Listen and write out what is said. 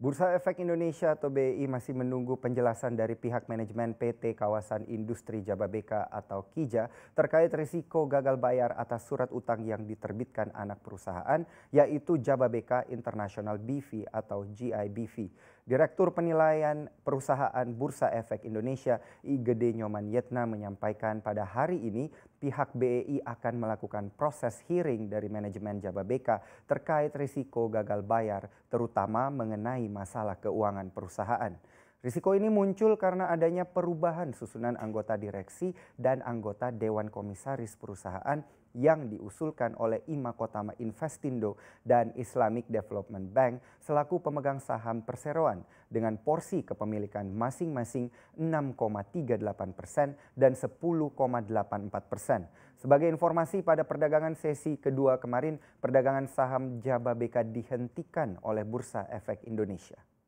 Bursa Efek Indonesia atau BI masih menunggu penjelasan dari pihak manajemen PT Kawasan Industri Jababeka atau KIJA terkait risiko gagal bayar atas surat utang yang diterbitkan anak perusahaan yaitu Jababeka International BV atau GIBV. Direktur Penilaian Perusahaan Bursa Efek Indonesia IGD Nyoman Yetna menyampaikan pada hari ini pihak BEI akan melakukan proses hearing dari manajemen Jababeka terkait risiko gagal bayar terutama mengenai masalah keuangan perusahaan. Risiko ini muncul karena adanya perubahan susunan anggota direksi dan anggota dewan komisaris perusahaan yang diusulkan oleh Imakotama Investindo dan Islamic Development Bank selaku pemegang saham perseroan dengan porsi kepemilikan masing-masing 6,38 persen dan 10,84 persen. Sebagai informasi pada perdagangan sesi kedua kemarin, perdagangan saham Jababeka dihentikan oleh Bursa Efek Indonesia.